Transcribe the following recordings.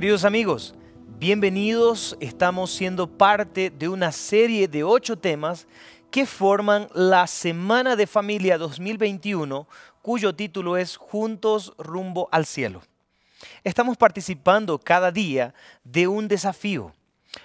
Queridos amigos, bienvenidos. Estamos siendo parte de una serie de ocho temas que forman la Semana de Familia 2021, cuyo título es Juntos rumbo al cielo. Estamos participando cada día de un desafío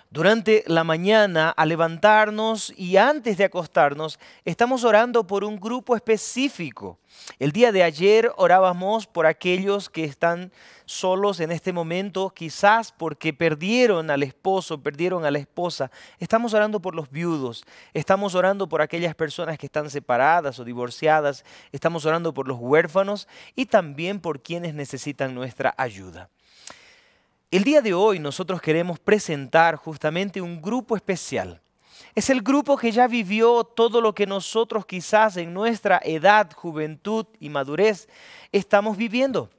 durante la mañana, al levantarnos y antes de acostarnos, estamos orando por un grupo específico. El día de ayer orábamos por aquellos que están solos en este momento, quizás porque perdieron al esposo, perdieron a la esposa. Estamos orando por los viudos, estamos orando por aquellas personas que están separadas o divorciadas, estamos orando por los huérfanos y también por quienes necesitan nuestra ayuda. El día de hoy nosotros queremos presentar justamente un grupo especial. Es el grupo que ya vivió todo lo que nosotros quizás en nuestra edad, juventud y madurez estamos viviendo.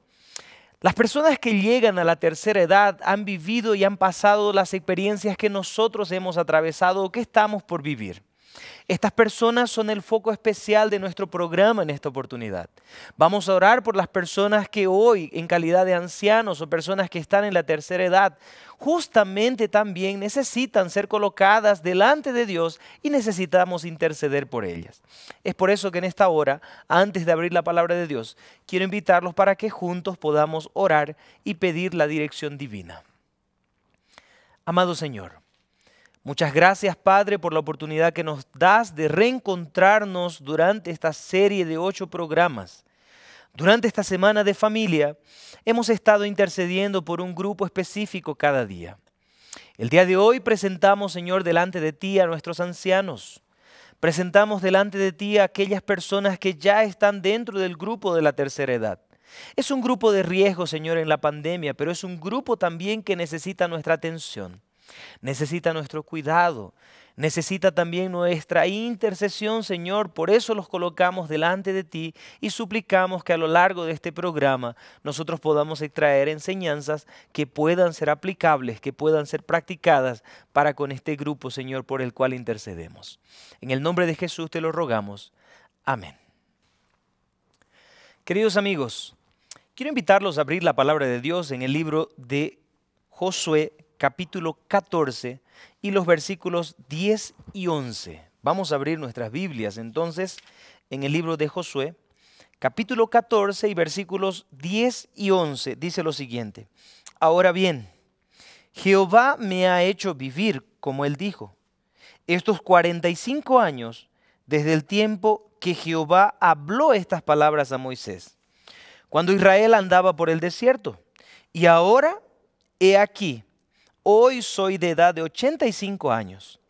Las personas que llegan a la tercera edad han vivido y han pasado las experiencias que nosotros hemos atravesado o que estamos por vivir. Estas personas son el foco especial de nuestro programa en esta oportunidad. Vamos a orar por las personas que hoy, en calidad de ancianos o personas que están en la tercera edad, justamente también necesitan ser colocadas delante de Dios y necesitamos interceder por ellas. Es por eso que en esta hora, antes de abrir la palabra de Dios, quiero invitarlos para que juntos podamos orar y pedir la dirección divina. Amado Señor, Muchas gracias, Padre, por la oportunidad que nos das de reencontrarnos durante esta serie de ocho programas. Durante esta semana de familia, hemos estado intercediendo por un grupo específico cada día. El día de hoy presentamos, Señor, delante de ti a nuestros ancianos. Presentamos delante de ti a aquellas personas que ya están dentro del grupo de la tercera edad. Es un grupo de riesgo, Señor, en la pandemia, pero es un grupo también que necesita nuestra atención necesita nuestro cuidado, necesita también nuestra intercesión, Señor. Por eso los colocamos delante de ti y suplicamos que a lo largo de este programa nosotros podamos extraer enseñanzas que puedan ser aplicables, que puedan ser practicadas para con este grupo, Señor, por el cual intercedemos. En el nombre de Jesús te lo rogamos. Amén. Queridos amigos, quiero invitarlos a abrir la palabra de Dios en el libro de Josué capítulo 14 y los versículos 10 y 11. Vamos a abrir nuestras Biblias entonces en el libro de Josué, capítulo 14 y versículos 10 y 11. Dice lo siguiente, ahora bien, Jehová me ha hecho vivir, como él dijo, estos 45 años desde el tiempo que Jehová habló estas palabras a Moisés, cuando Israel andaba por el desierto. Y ahora, he aquí, hoy soy de edad de 85 años.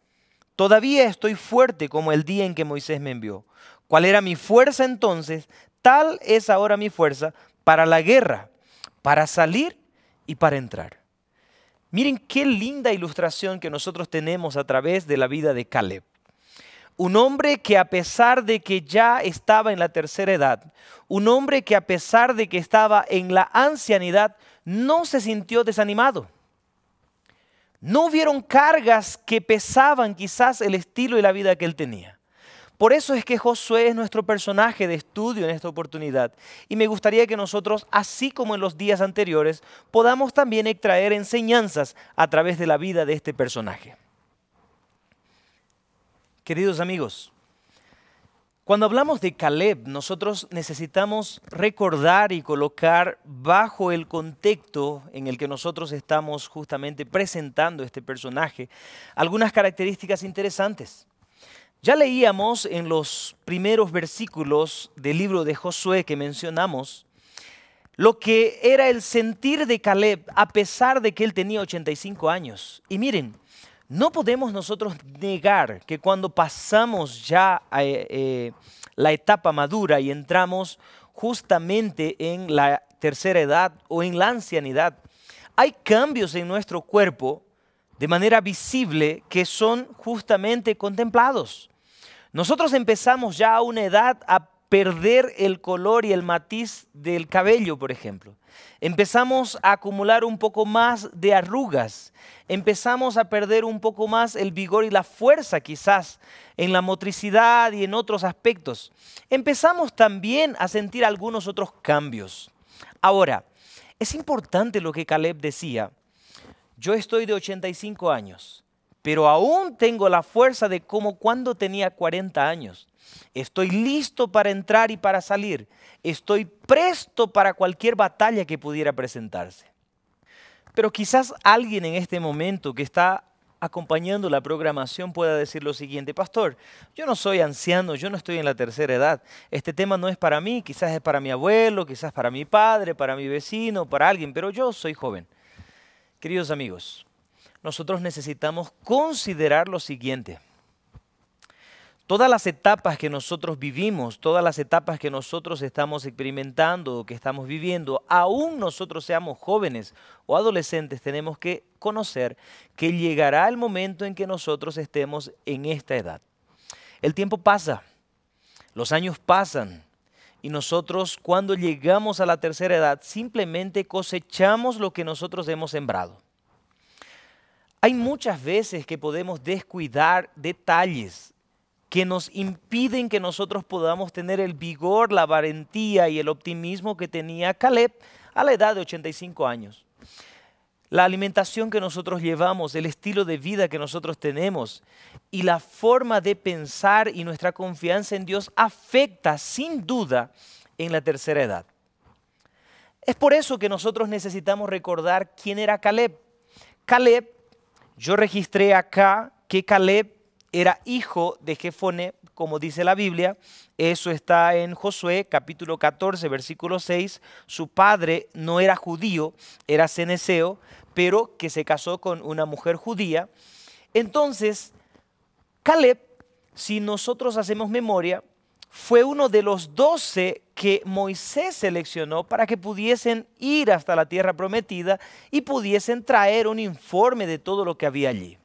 Todavía estoy fuerte como el día en que Moisés me envió. ¿Cuál era mi fuerza entonces? Tal es ahora mi fuerza para la guerra, para salir y para entrar. Miren qué linda ilustración que nosotros tenemos a través de la vida de Caleb. Un hombre que a pesar de que ya estaba en la tercera edad, un hombre que a pesar de que estaba en la ancianidad, no se sintió desanimado no hubieron cargas que pesaban quizás el estilo y la vida que él tenía. Por eso es que Josué es nuestro personaje de estudio en esta oportunidad. Y me gustaría que nosotros, así como en los días anteriores, podamos también extraer enseñanzas a través de la vida de este personaje. Queridos amigos, cuando hablamos de Caleb, nosotros necesitamos recordar y colocar bajo el contexto en el que nosotros estamos justamente presentando este personaje algunas características interesantes. Ya leíamos en los primeros versículos del libro de Josué que mencionamos lo que era el sentir de Caleb a pesar de que él tenía 85 años. Y miren, no podemos nosotros negar que cuando pasamos ya a, eh, eh, la etapa madura y entramos justamente en la tercera edad o en la ancianidad, hay cambios en nuestro cuerpo de manera visible que son justamente contemplados. Nosotros empezamos ya a una edad a perder el color y el matiz del cabello, por ejemplo. Empezamos a acumular un poco más de arrugas, empezamos a perder un poco más el vigor y la fuerza quizás en la motricidad y en otros aspectos. Empezamos también a sentir algunos otros cambios. Ahora, es importante lo que Caleb decía. Yo estoy de 85 años, pero aún tengo la fuerza de como cuando tenía 40 años. Estoy listo para entrar y para salir. Estoy presto para cualquier batalla que pudiera presentarse. Pero quizás alguien en este momento que está acompañando la programación pueda decir lo siguiente, pastor, yo no soy anciano, yo no estoy en la tercera edad, este tema no es para mí, quizás es para mi abuelo, quizás para mi padre, para mi vecino, para alguien, pero yo soy joven. Queridos amigos, nosotros necesitamos considerar lo siguiente, Todas las etapas que nosotros vivimos, todas las etapas que nosotros estamos experimentando o que estamos viviendo, aún nosotros seamos jóvenes o adolescentes, tenemos que conocer que llegará el momento en que nosotros estemos en esta edad. El tiempo pasa, los años pasan, y nosotros cuando llegamos a la tercera edad simplemente cosechamos lo que nosotros hemos sembrado. Hay muchas veces que podemos descuidar detalles que nos impiden que nosotros podamos tener el vigor, la valentía y el optimismo que tenía Caleb a la edad de 85 años. La alimentación que nosotros llevamos, el estilo de vida que nosotros tenemos y la forma de pensar y nuestra confianza en Dios afecta sin duda en la tercera edad. Es por eso que nosotros necesitamos recordar quién era Caleb. Caleb, yo registré acá que Caleb era hijo de Jefone, como dice la Biblia. Eso está en Josué capítulo 14, versículo 6. Su padre no era judío, era ceneseo, pero que se casó con una mujer judía. Entonces, Caleb, si nosotros hacemos memoria, fue uno de los doce que Moisés seleccionó para que pudiesen ir hasta la tierra prometida y pudiesen traer un informe de todo lo que había allí.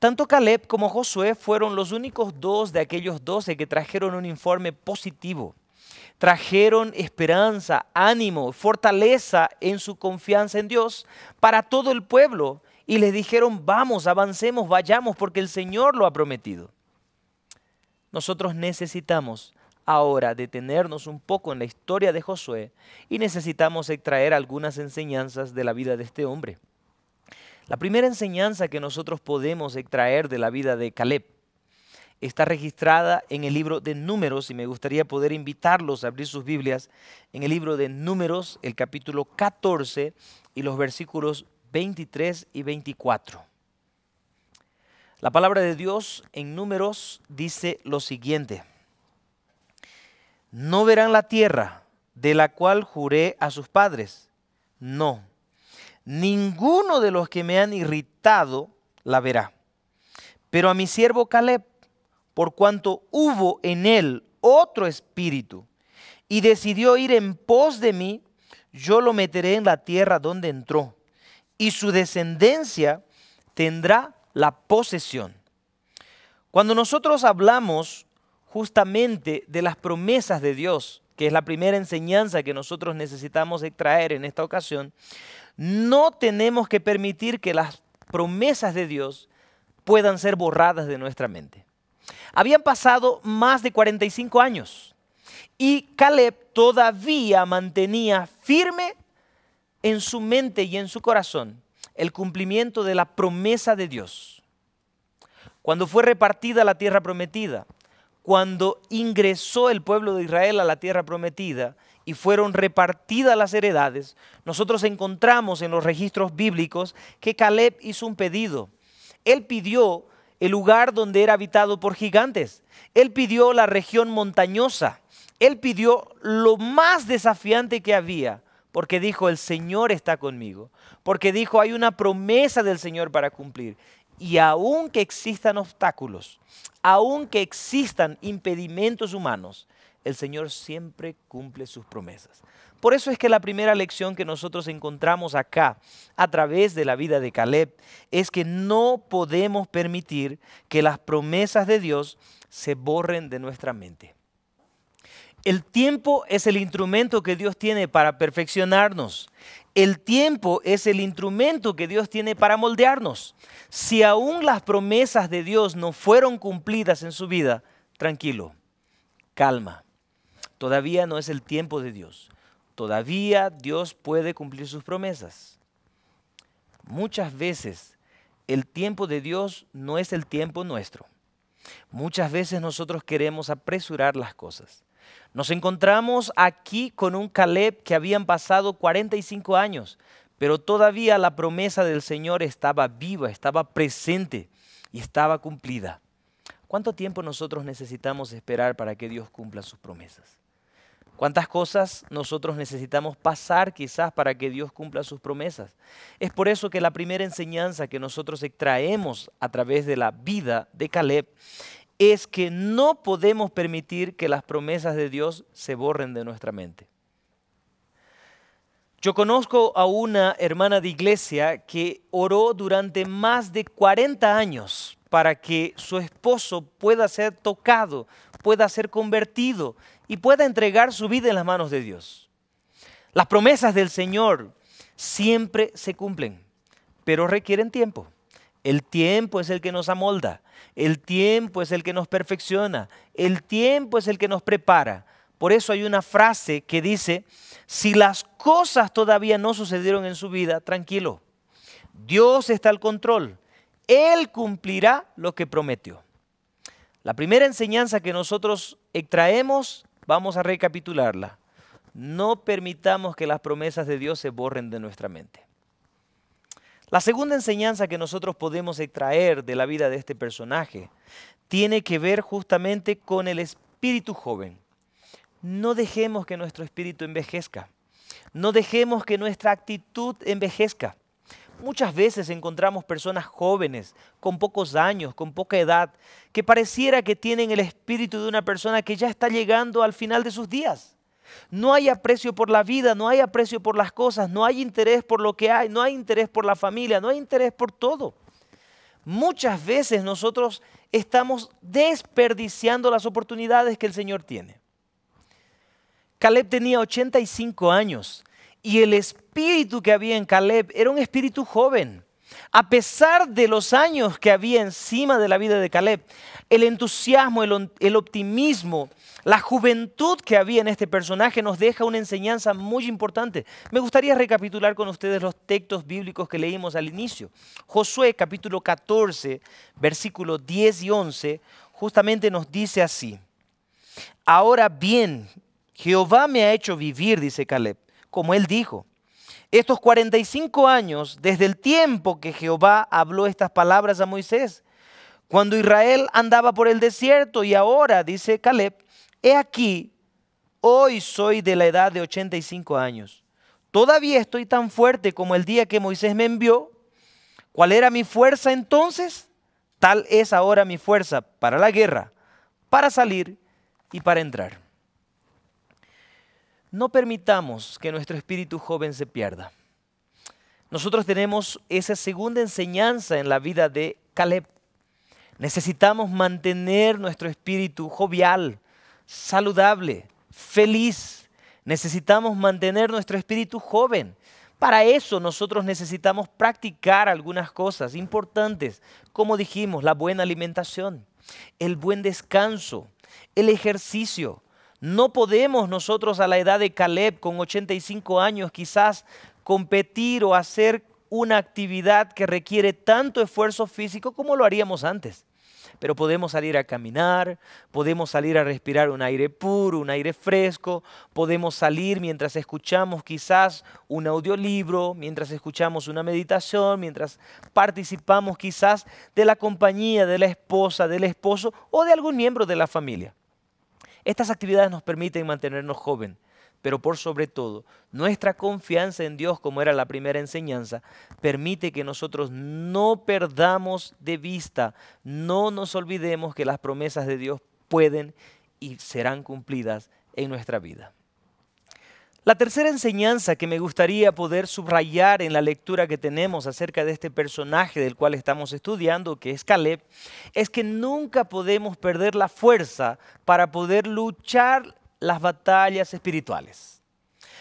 Tanto Caleb como Josué fueron los únicos dos de aquellos doce que trajeron un informe positivo. Trajeron esperanza, ánimo, fortaleza en su confianza en Dios para todo el pueblo y les dijeron, vamos, avancemos, vayamos, porque el Señor lo ha prometido. Nosotros necesitamos ahora detenernos un poco en la historia de Josué y necesitamos extraer algunas enseñanzas de la vida de este hombre. La primera enseñanza que nosotros podemos extraer de la vida de Caleb está registrada en el libro de Números y me gustaría poder invitarlos a abrir sus Biblias en el libro de Números, el capítulo 14 y los versículos 23 y 24. La palabra de Dios en Números dice lo siguiente: No verán la tierra de la cual juré a sus padres. No ninguno de los que me han irritado la verá. Pero a mi siervo Caleb, por cuanto hubo en él otro espíritu y decidió ir en pos de mí, yo lo meteré en la tierra donde entró, y su descendencia tendrá la posesión. Cuando nosotros hablamos justamente de las promesas de Dios, que es la primera enseñanza que nosotros necesitamos extraer en esta ocasión, no tenemos que permitir que las promesas de Dios puedan ser borradas de nuestra mente. Habían pasado más de 45 años y Caleb todavía mantenía firme en su mente y en su corazón el cumplimiento de la promesa de Dios. Cuando fue repartida la tierra prometida, cuando ingresó el pueblo de Israel a la tierra prometida, y fueron repartidas las heredades, nosotros encontramos en los registros bíblicos que Caleb hizo un pedido. Él pidió el lugar donde era habitado por gigantes. Él pidió la región montañosa. Él pidió lo más desafiante que había, porque dijo, el Señor está conmigo, porque dijo, hay una promesa del Señor para cumplir. Y que existan obstáculos, que existan impedimentos humanos, el Señor siempre cumple sus promesas. Por eso es que la primera lección que nosotros encontramos acá, a través de la vida de Caleb, es que no podemos permitir que las promesas de Dios se borren de nuestra mente. El tiempo es el instrumento que Dios tiene para perfeccionarnos. El tiempo es el instrumento que Dios tiene para moldearnos. Si aún las promesas de Dios no fueron cumplidas en su vida, tranquilo, calma Todavía no es el tiempo de Dios. Todavía Dios puede cumplir sus promesas. Muchas veces el tiempo de Dios no es el tiempo nuestro. Muchas veces nosotros queremos apresurar las cosas. Nos encontramos aquí con un Caleb que habían pasado 45 años, pero todavía la promesa del Señor estaba viva, estaba presente y estaba cumplida. ¿Cuánto tiempo nosotros necesitamos esperar para que Dios cumpla sus promesas? ¿Cuántas cosas nosotros necesitamos pasar quizás para que Dios cumpla sus promesas? Es por eso que la primera enseñanza que nosotros extraemos a través de la vida de Caleb es que no podemos permitir que las promesas de Dios se borren de nuestra mente. Yo conozco a una hermana de iglesia que oró durante más de 40 años para que su esposo pueda ser tocado, pueda ser convertido y pueda entregar su vida en las manos de Dios. Las promesas del Señor siempre se cumplen, pero requieren tiempo. El tiempo es el que nos amolda, el tiempo es el que nos perfecciona, el tiempo es el que nos prepara. Por eso hay una frase que dice, si las cosas todavía no sucedieron en su vida, tranquilo, Dios está al control, Él cumplirá lo que prometió. La primera enseñanza que nosotros extraemos Vamos a recapitularla. No permitamos que las promesas de Dios se borren de nuestra mente. La segunda enseñanza que nosotros podemos extraer de la vida de este personaje tiene que ver justamente con el espíritu joven. No dejemos que nuestro espíritu envejezca. No dejemos que nuestra actitud envejezca. Muchas veces encontramos personas jóvenes, con pocos años, con poca edad, que pareciera que tienen el espíritu de una persona que ya está llegando al final de sus días. No hay aprecio por la vida, no hay aprecio por las cosas, no hay interés por lo que hay, no hay interés por la familia, no hay interés por todo. Muchas veces nosotros estamos desperdiciando las oportunidades que el Señor tiene. Caleb tenía 85 años y el espíritu que había en Caleb era un espíritu joven. A pesar de los años que había encima de la vida de Caleb, el entusiasmo, el, optimismo, la juventud que había en este personaje nos deja una enseñanza muy importante. Me gustaría recapitular con ustedes los textos bíblicos que leímos al inicio. Josué capítulo 14, versículos 10 y 11, justamente nos dice así. Ahora bien, Jehová me ha hecho vivir, dice Caleb como él dijo. Estos 45 años, desde el tiempo que Jehová habló estas palabras a Moisés, cuando Israel andaba por el desierto y ahora, dice Caleb, he aquí, hoy soy de la edad de 85 años. Todavía estoy tan fuerte como el día que Moisés me envió. ¿Cuál era mi fuerza entonces? Tal es ahora mi fuerza para la guerra, para salir y para entrar. No permitamos que nuestro espíritu joven se pierda. Nosotros tenemos esa segunda enseñanza en la vida de Caleb. Necesitamos mantener nuestro espíritu jovial, saludable, feliz. Necesitamos mantener nuestro espíritu joven. Para eso nosotros necesitamos practicar algunas cosas importantes, como dijimos, la buena alimentación, el buen descanso, el ejercicio, no podemos nosotros a la edad de Caleb, con 85 años, quizás competir o hacer una actividad que requiere tanto esfuerzo físico como lo haríamos antes. Pero podemos salir a caminar, podemos salir a respirar un aire puro, un aire fresco, podemos salir mientras escuchamos quizás un audiolibro, mientras escuchamos una meditación, mientras participamos quizás de la compañía de la esposa, del esposo o de algún miembro de la familia. Estas actividades nos permiten mantenernos jóvenes, pero por sobre todo, nuestra confianza en Dios, como era la primera enseñanza, permite que nosotros no perdamos de vista, no nos olvidemos que las promesas de Dios pueden y serán cumplidas en nuestra vida. La tercera enseñanza que me gustaría poder subrayar en la lectura que tenemos acerca de este personaje del cual estamos estudiando, que es Caleb, es que nunca podemos perder la fuerza para poder luchar las batallas espirituales.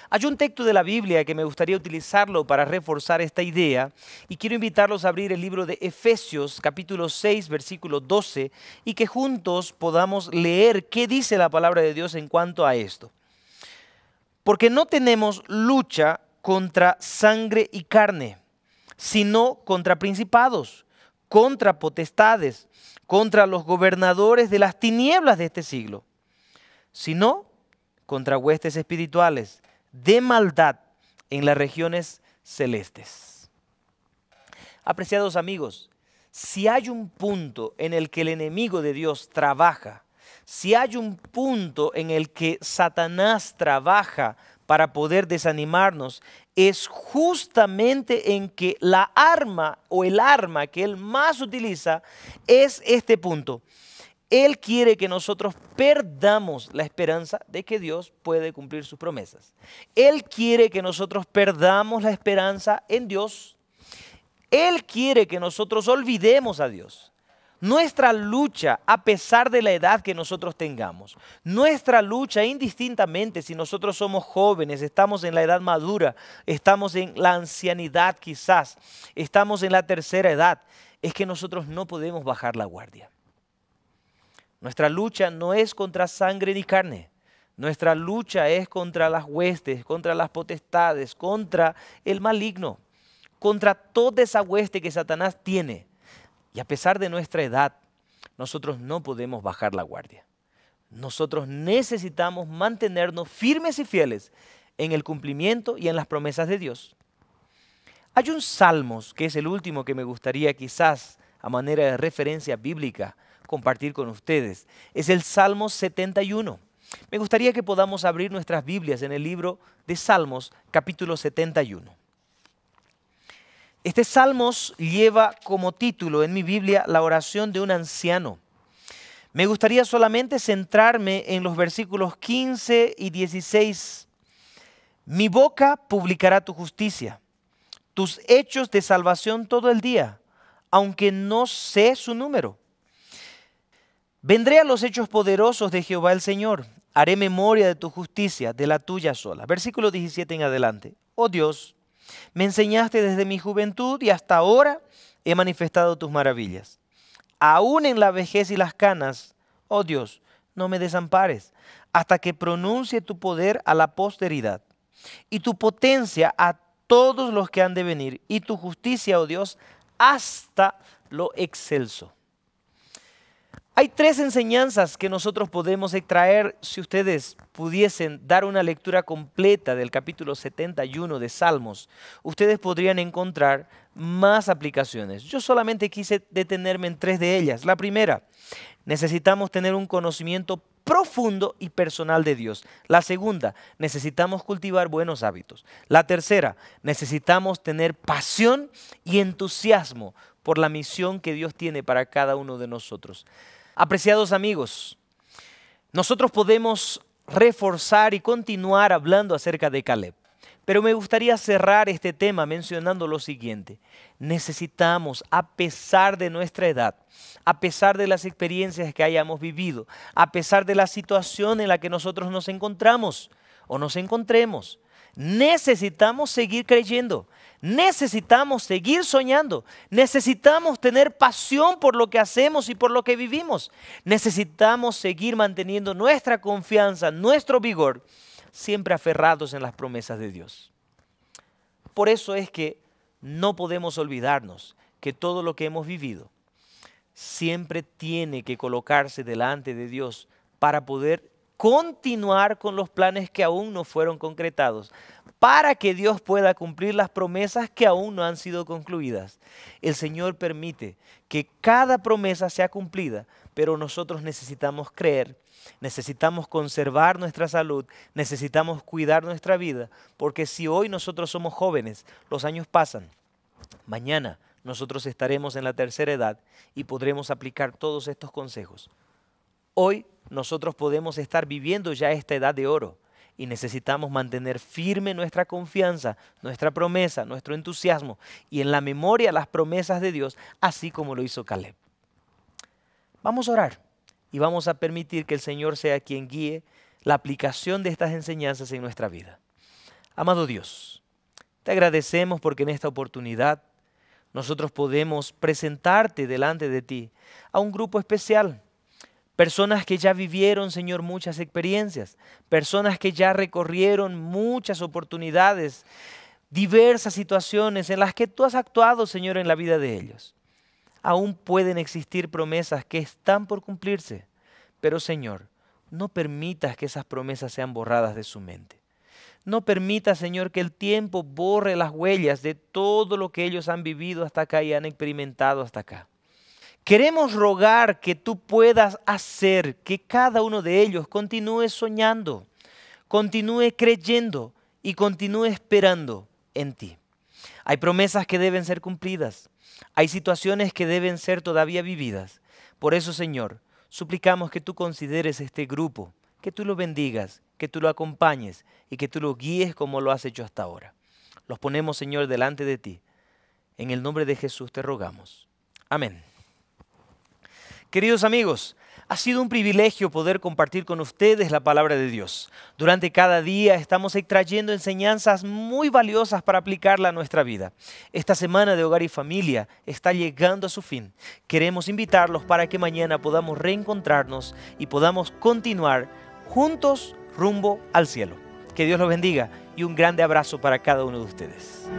Hay un texto de la Biblia que me gustaría utilizarlo para reforzar esta idea y quiero invitarlos a abrir el libro de Efesios capítulo 6 versículo 12 y que juntos podamos leer qué dice la palabra de Dios en cuanto a esto. Porque no tenemos lucha contra sangre y carne, sino contra principados, contra potestades, contra los gobernadores de las tinieblas de este siglo, sino contra huestes espirituales de maldad en las regiones celestes. Apreciados amigos, si hay un punto en el que el enemigo de Dios trabaja si hay un punto en el que Satanás trabaja para poder desanimarnos, es justamente en que la arma o el arma que él más utiliza es este punto. Él quiere que nosotros perdamos la esperanza de que Dios puede cumplir sus promesas. Él quiere que nosotros perdamos la esperanza en Dios. Él quiere que nosotros olvidemos a Dios. Nuestra lucha, a pesar de la edad que nosotros tengamos, nuestra lucha indistintamente, si nosotros somos jóvenes, estamos en la edad madura, estamos en la ancianidad quizás, estamos en la tercera edad, es que nosotros no podemos bajar la guardia. Nuestra lucha no es contra sangre ni carne. Nuestra lucha es contra las huestes, contra las potestades, contra el maligno, contra toda esa hueste que Satanás tiene y a pesar de nuestra edad, nosotros no podemos bajar la guardia. Nosotros necesitamos mantenernos firmes y fieles en el cumplimiento y en las promesas de Dios. Hay un Salmos, que es el último que me gustaría quizás a manera de referencia bíblica compartir con ustedes. Es el Salmo 71. Me gustaría que podamos abrir nuestras Biblias en el libro de Salmos capítulo 71. Este Salmos lleva como título en mi Biblia la oración de un anciano. Me gustaría solamente centrarme en los versículos 15 y 16. Mi boca publicará tu justicia, tus hechos de salvación todo el día, aunque no sé su número. Vendré a los hechos poderosos de Jehová el Señor, haré memoria de tu justicia, de la tuya sola. Versículo 17 en adelante. Oh Dios, me enseñaste desde mi juventud y hasta ahora he manifestado tus maravillas. Aún en la vejez y las canas, oh Dios, no me desampares, hasta que pronuncie tu poder a la posteridad y tu potencia a todos los que han de venir y tu justicia, oh Dios, hasta lo excelso. Hay tres enseñanzas que nosotros podemos extraer si ustedes pudiesen dar una lectura completa del capítulo 71 de Salmos. Ustedes podrían encontrar más aplicaciones. Yo solamente quise detenerme en tres de ellas. La primera, necesitamos tener un conocimiento profundo y personal de Dios. La segunda, necesitamos cultivar buenos hábitos. La tercera, necesitamos tener pasión y entusiasmo por la misión que Dios tiene para cada uno de nosotros. Apreciados amigos, nosotros podemos reforzar y continuar hablando acerca de Caleb, pero me gustaría cerrar este tema mencionando lo siguiente. Necesitamos, a pesar de nuestra edad, a pesar de las experiencias que hayamos vivido, a pesar de la situación en la que nosotros nos encontramos o nos encontremos, necesitamos seguir creyendo, necesitamos seguir soñando, necesitamos tener pasión por lo que hacemos y por lo que vivimos, necesitamos seguir manteniendo nuestra confianza, nuestro vigor, siempre aferrados en las promesas de Dios. Por eso es que no podemos olvidarnos que todo lo que hemos vivido siempre tiene que colocarse delante de Dios para poder continuar con los planes que aún no fueron concretados, para que Dios pueda cumplir las promesas que aún no han sido concluidas. El Señor permite que cada promesa sea cumplida, pero nosotros necesitamos creer, necesitamos conservar nuestra salud, necesitamos cuidar nuestra vida, porque si hoy nosotros somos jóvenes, los años pasan, mañana nosotros estaremos en la tercera edad y podremos aplicar todos estos consejos. Hoy nosotros podemos estar viviendo ya esta edad de oro y necesitamos mantener firme nuestra confianza, nuestra promesa, nuestro entusiasmo y en la memoria las promesas de Dios, así como lo hizo Caleb. Vamos a orar y vamos a permitir que el Señor sea quien guíe la aplicación de estas enseñanzas en nuestra vida. Amado Dios, te agradecemos porque en esta oportunidad nosotros podemos presentarte delante de ti a un grupo especial personas que ya vivieron, Señor, muchas experiencias, personas que ya recorrieron muchas oportunidades, diversas situaciones en las que tú has actuado, Señor, en la vida de ellos. Aún pueden existir promesas que están por cumplirse, pero Señor, no permitas que esas promesas sean borradas de su mente. No permitas, Señor, que el tiempo borre las huellas de todo lo que ellos han vivido hasta acá y han experimentado hasta acá. Queremos rogar que tú puedas hacer que cada uno de ellos continúe soñando, continúe creyendo y continúe esperando en ti. Hay promesas que deben ser cumplidas, hay situaciones que deben ser todavía vividas. Por eso, Señor, suplicamos que tú consideres este grupo, que tú lo bendigas, que tú lo acompañes y que tú lo guíes como lo has hecho hasta ahora. Los ponemos, Señor, delante de ti. En el nombre de Jesús te rogamos. Amén. Queridos amigos, ha sido un privilegio poder compartir con ustedes la palabra de Dios. Durante cada día estamos extrayendo enseñanzas muy valiosas para aplicarla a nuestra vida. Esta semana de hogar y familia está llegando a su fin. Queremos invitarlos para que mañana podamos reencontrarnos y podamos continuar juntos rumbo al cielo. Que Dios los bendiga y un grande abrazo para cada uno de ustedes.